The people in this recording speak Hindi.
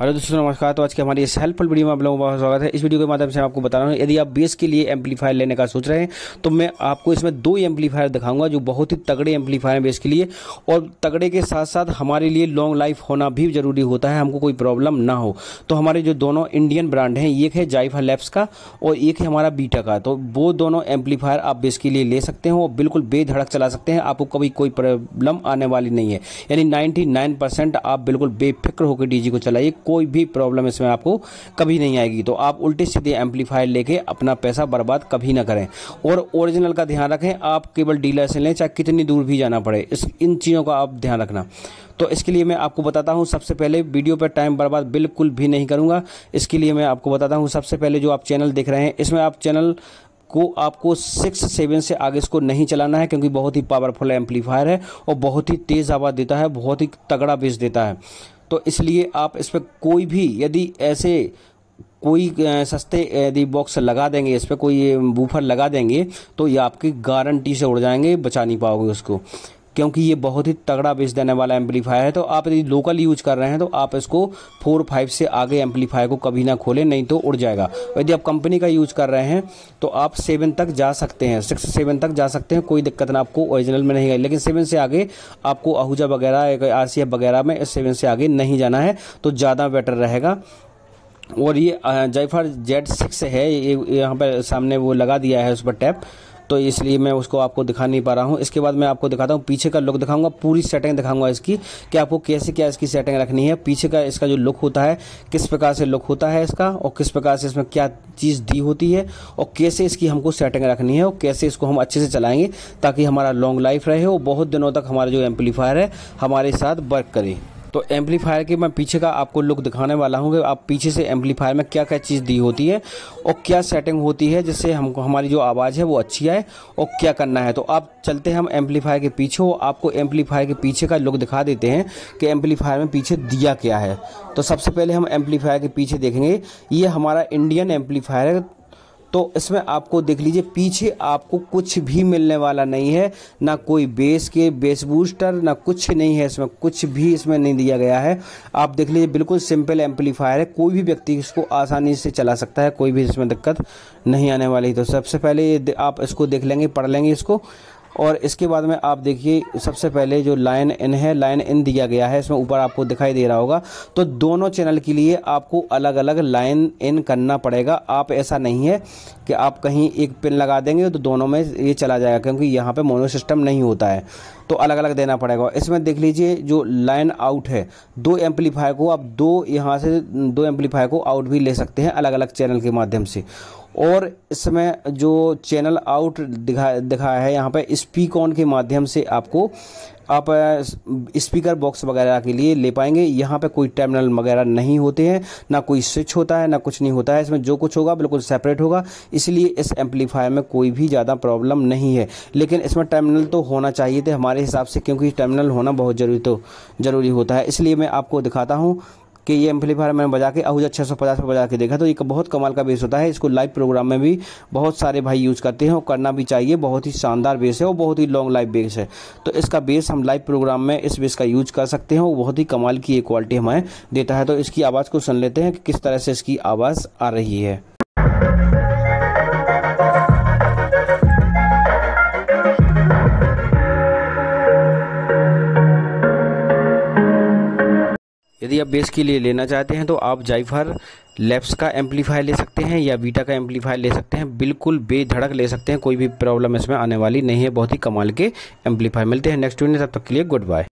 हेलो दोस्तों नमस्कार तो आज के हमारी इस हेल्पफुल वीडियो में आप लोगों का बहुत स्वागत है इस वीडियो के माध्यम से आपको बता रहा हूँ यदि आप बेस के लिए एम्पलीफायर लेने का सोच रहे हैं तो मैं आपको इसमें दो एम्पलीफायर दिखाऊंगा जो बहुत ही तगड़े एम्पलीफायर हैं बेस के लिए और तगड़े के साथ साथ हमारे लिए लॉन्ग लाइफ होना भी जरूरी होता है हमको कोई प्रॉब्लम ना हो तो हमारे जो दोनों इंडियन ब्रांड हैं एक है जाइफा लैब्स का और एक है हमारा बीटा का तो वो दोनों एम्पलीफायर आप बेस के लिए ले सकते हो और बिल्कुल बेधड़क चला सकते हैं आपको कभी कोई प्रॉब्लम आने वाली नहीं है यानी नाइन्टी आप बिल्कुल बेफिक्र होकर डी को चलाइए कोई भी प्रॉब्लम इसमें आपको कभी नहीं आएगी तो आप उल्टे सीधे एम्पलीफायर लेके अपना पैसा बर्बाद कभी ना करें और ओरिजिनल का ध्यान रखें आप केवल डीलर से लें चाहे कितनी दूर भी जाना पड़े इस इन चीज़ों का आप ध्यान रखना तो इसके लिए मैं आपको बताता हूँ सबसे पहले वीडियो पर टाइम बर्बाद बिल्कुल भी नहीं करूँगा इसके लिए मैं आपको बताता हूँ सबसे पहले जो आप चैनल देख रहे हैं इसमें आप चैनल को आपको सिक्स सेवन से आगे इसको नहीं चलाना है क्योंकि बहुत ही पावरफुल एम्पलीफायर है और बहुत ही तेज़ आवाज़ देता है बहुत ही तगड़ा बेस देता है तो इसलिए आप इस पर कोई भी यदि ऐसे कोई सस्ते यदि बॉक्स लगा देंगे इस पर कोई बूफर लगा देंगे तो ये आपकी गारंटी से उड़ जाएंगे बचा नहीं पाओगे उसको क्योंकि ये बहुत ही तगड़ा बेच देने वाला एम्पलीफायर है तो आप यदि लोकल यूज़ कर रहे हैं तो आप इसको फोर फाइव से आगे एम्पलीफायर को कभी ना खोलें नहीं तो उड़ जाएगा यदि आप कंपनी का यूज़ कर रहे हैं तो आप सेवन तक जा सकते हैं सिक्स सेवन तक जा सकते हैं कोई दिक्कत ना आपको ओरिजिनल में नहीं आई लेकिन सेवन से आगे आपको आहूजा वगैरह आर वगैरह में सेवन से आगे नहीं जाना है तो ज़्यादा बेटर रहेगा और ये जयफर जेड सिक्स है ये यहाँ पर सामने वो लगा दिया है उस पर टैप तो इसलिए मैं उसको आपको दिखा नहीं पा रहा हूँ इसके बाद मैं आपको दिखाता हूँ पीछे का लुक दिखाऊंगा पूरी सेटिंग दिखाऊंगा इसकी कि आपको कैसे क्या इसकी सेटिंग रखनी है पीछे का इसका जो लुक होता है किस प्रकार से लुक होता है इसका और किस प्रकार से इसमें क्या चीज़ दी होती है और कैसे इसकी हमको सेटिंग रखनी है और कैसे इसको हम अच्छे से चलाएंगे ताकि हमारा लॉन्ग लाइफ रहे और बहुत दिनों तक हमारा जो एम्पलीफायर है हमारे साथ वर्क करे तो एम्पलीफायर के मैं पीछे का आपको लुक दिखाने वाला हूँ कि आप पीछे से एम्पलीफायर में क्या क्या चीज़ दी होती है और क्या सेटिंग होती है जिससे हमको हमारी जो आवाज़ है वो अच्छी आए और क्या करना है तो आप चलते हैं हम एम्पलीफायर के पीछे वो आपको एम्पलीफायर के पीछे का लुक दिखा देते हैं कि एम्पलीफायर में पीछे दिया क्या है तो सबसे पहले हम एम्पलीफायर के पीछे देखेंगे ये हमारा इंडियन एम्पलीफायर है तो इसमें आपको देख लीजिए पीछे आपको कुछ भी मिलने वाला नहीं है ना कोई बेस के बेस बूस्टर ना कुछ नहीं है इसमें कुछ भी इसमें नहीं दिया गया है आप देख लीजिए बिल्कुल सिंपल एम्पलीफायर है कोई भी व्यक्ति इसको आसानी से चला सकता है कोई भी इसमें दिक्कत नहीं आने वाली तो सबसे पहले आप इसको देख लेंगे पढ़ लेंगे इसको और इसके बाद में आप देखिए सबसे पहले जो लाइन इन है लाइन इन दिया गया है इसमें ऊपर आपको दिखाई दे रहा होगा तो दोनों चैनल के लिए आपको अलग अलग लाइन इन करना पड़ेगा आप ऐसा नहीं है कि आप कहीं एक पिन लगा देंगे तो दोनों में ये चला जाएगा क्योंकि यहाँ पर मोनो सिस्टम नहीं होता है तो अलग अलग देना पड़ेगा इसमें देख लीजिए जो लाइन आउट है दो एम्पलीफायर को आप दो यहाँ से दो एम्पलीफायर को आउट भी ले सकते हैं अलग अलग चैनल के माध्यम से और इसमें जो चैनल आउट दिखा दिखाया है यहाँ पर स्पीक ऑन के माध्यम से आपको आप स्पीकर बॉक्स वगैरह के लिए ले पाएंगे यहाँ पे कोई टर्मिनल वगैरह नहीं होते हैं ना कोई स्विच होता है ना कुछ नहीं होता है इसमें जो कुछ होगा बिल्कुल सेपरेट होगा इसलिए इस एम्पलीफायर में कोई भी ज़्यादा प्रॉब्लम नहीं है लेकिन इसमें टर्मिनल तो होना चाहिए थे हमारे हिसाब से क्योंकि टर्मिनल होना बहुत जरूरी तो ज़रूरी होता है इसलिए मैं आपको दिखाता हूँ कि ये एम्पलीफायर मैंने बजा के आहूजा छः सौ पचास पर बजा के देखा तो ये बहुत कमाल का बेस होता है इसको लाइव प्रोग्राम में भी बहुत सारे भाई यूज़ करते हैं और करना भी चाहिए बहुत ही शानदार बेस है और बहुत ही लॉन्ग लाइफ बेस है तो इसका बेस हम लाइव प्रोग्राम में इस बेस का यूज कर सकते हैं और बहुत ही कमाल की ये क्वालिटी हमें देता है तो इसकी आवाज़ को सुन लेते हैं कि किस तरह से इसकी आवाज़ आ रही है यदि आप बेस के लिए लेना चाहते हैं तो आप जाइफर लेप्स का एम्पलीफायर ले सकते हैं या बीटा का एम्पलीफायर ले सकते हैं बिल्कुल बेधड़क ले सकते हैं कोई भी प्रॉब्लम इसमें आने वाली नहीं है बहुत ही कमाल के एम्पलीफायर मिलते हैं नेक्स्ट वीडियो तब तक के लिए गुड बाय